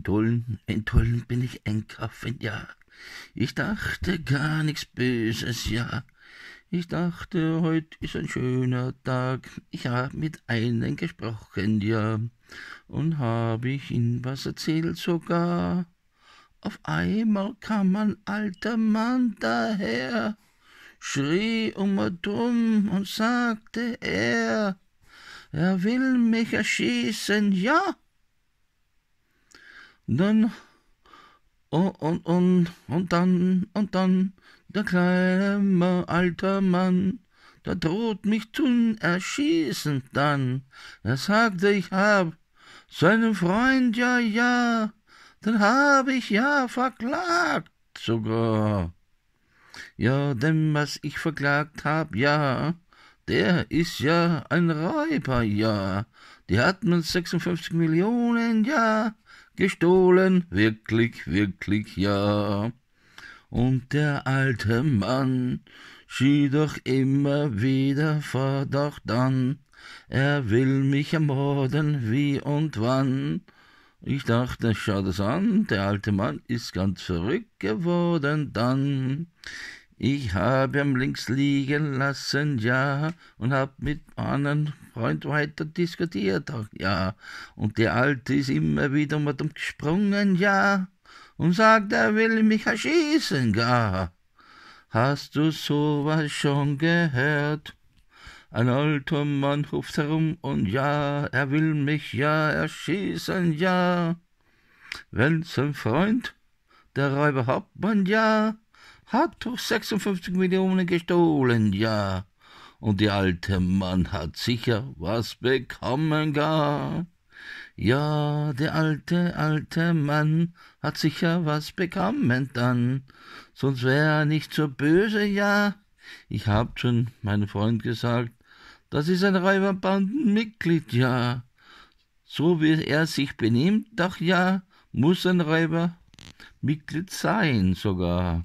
In Tulln, in bin ich einkaufen, ja. Ich dachte gar nichts Böses, ja. Ich dachte, heute ist ein schöner Tag. Ich hab mit einem gesprochen, ja. Und hab ich ihm was erzählt sogar. Auf einmal kam ein alter Mann daher, schrie um und um und sagte er, er will mich erschießen, ja dann und, oh, und, und, und dann, und dann, der kleine alter Mann, der droht mich zu erschießen dann. Er sagte, ich hab seinen Freund, ja, ja, den hab ich ja verklagt sogar. Ja, dem, was ich verklagt hab, ja, der ist ja ein Reiper, ja. Die hat man 56 Millionen, ja. Gestohlen, wirklich, wirklich, ja. Und der alte Mann schied doch immer wieder Verdacht an. Er will mich ermorden, wie und wann. Ich dachte, schau das an, der alte Mann ist ganz verrückt geworden dann. Ich habe am links liegen lassen, ja, und hab mit meinem Freund weiter diskutiert, auch, ja. Und der Alte ist immer wieder mit ihm gesprungen, ja, und sagt, er will mich erschießen, ja. Hast du sowas schon gehört? Ein alter Mann ruft herum und ja, er will mich ja erschießen, ja. Wenn sein Freund, der Räuberhauptmann, ja, hat doch 56 Millionen gestohlen, ja. Und der alte Mann hat sicher was bekommen gar. Ja, der alte, alte Mann hat sicher was bekommen dann. Sonst wär er nicht so böse, ja. Ich hab schon meinem Freund gesagt, das ist ein Räuberbandenmitglied, ja. So wie er sich benimmt, doch ja, muss ein Räubermitglied sein sogar.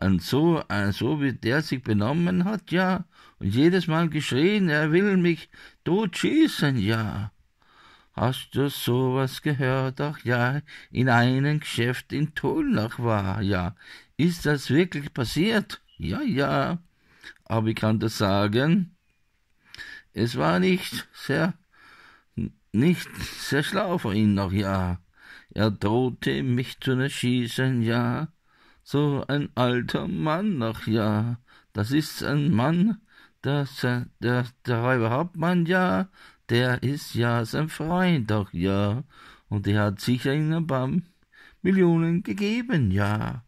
Und so, äh, so wie der sich benommen hat, ja, und jedes Mal geschrien, er will mich totschießen, ja. Hast du sowas gehört? Ach ja, in einem Geschäft in Tullnach war, ja. Ist das wirklich passiert? Ja, ja. Aber ich kann das sagen, es war nicht sehr, nicht sehr schlau von ihm noch, ja. Er drohte mich zu erschießen, ja so ein alter Mann noch, ja. Das ist ein Mann, der, äh, der, der Räuber Hauptmann, ja, der ist ja sein Freund, doch, ja. Und der hat sicher in ein paar Millionen gegeben, ja.